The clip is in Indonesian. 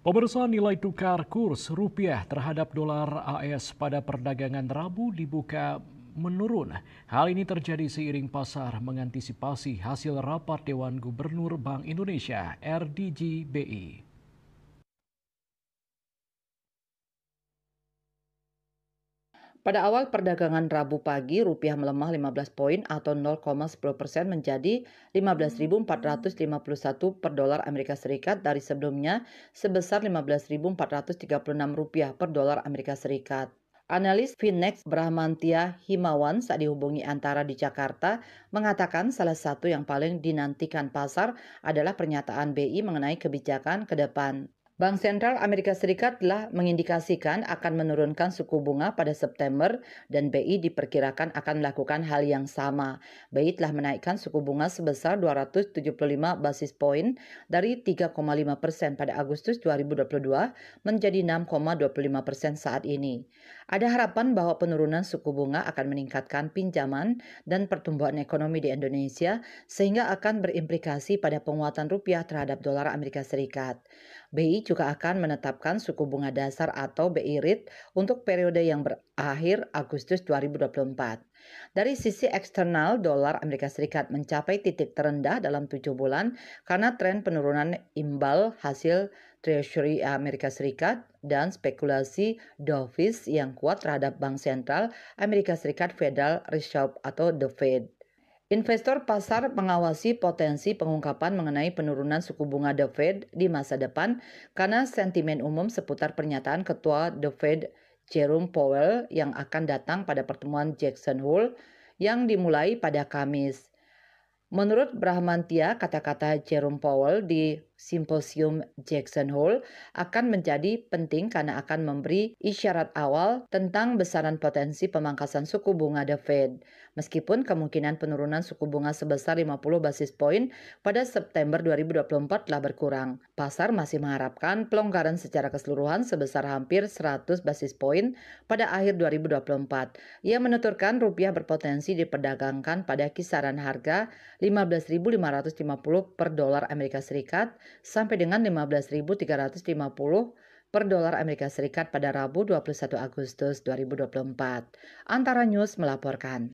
Pemeriksaan nilai tukar kurs rupiah terhadap dolar AS pada perdagangan Rabu dibuka menurun. Hal ini terjadi seiring pasar mengantisipasi hasil rapat Dewan Gubernur Bank Indonesia RDGBI. Pada awal perdagangan Rabu pagi, rupiah melemah 15 poin atau 0,10 persen menjadi 15.451 per dolar Amerika Serikat dari sebelumnya sebesar 15.436 rupiah per dolar Amerika Serikat. Analis Finex Brahmantia Himawan saat dihubungi antara di Jakarta mengatakan salah satu yang paling dinantikan pasar adalah pernyataan BI mengenai kebijakan ke depan. Bank Sentral Amerika Serikat telah mengindikasikan akan menurunkan suku bunga pada September dan BI diperkirakan akan melakukan hal yang sama. BI telah menaikkan suku bunga sebesar 275 basis poin dari 3,5 persen pada Agustus 2022 menjadi 6,25 persen saat ini. Ada harapan bahwa penurunan suku bunga akan meningkatkan pinjaman dan pertumbuhan ekonomi di Indonesia sehingga akan berimplikasi pada penguatan rupiah terhadap dolar Amerika Serikat. BI juga akan menetapkan suku bunga dasar atau BI rate untuk periode yang berakhir Agustus 2024. Dari sisi eksternal, dolar Amerika Serikat mencapai titik terendah dalam tujuh bulan karena tren penurunan imbal hasil Treasury Amerika Serikat, dan spekulasi dovish yang kuat terhadap Bank Sentral Amerika Serikat Federal Reserve atau The Fed. Investor pasar mengawasi potensi pengungkapan mengenai penurunan suku bunga The Fed di masa depan karena sentimen umum seputar pernyataan ketua The Fed Jerome Powell yang akan datang pada pertemuan Jackson Hole yang dimulai pada Kamis. Menurut Brahmantia, kata-kata Jerome Powell di Simposium Jackson Hole akan menjadi penting karena akan memberi isyarat awal tentang besaran potensi pemangkasan suku bunga The Fed. Meskipun kemungkinan penurunan suku bunga sebesar 50 basis poin pada September 2024 telah berkurang, pasar masih mengharapkan pelonggaran secara keseluruhan sebesar hampir 100 basis poin pada akhir 2024. Ia menuturkan rupiah berpotensi diperdagangkan pada kisaran harga 15.550 per dolar Amerika Serikat sampai dengan 15.350 per dolar Amerika Serikat pada Rabu 21 Agustus 2024. Antara News melaporkan.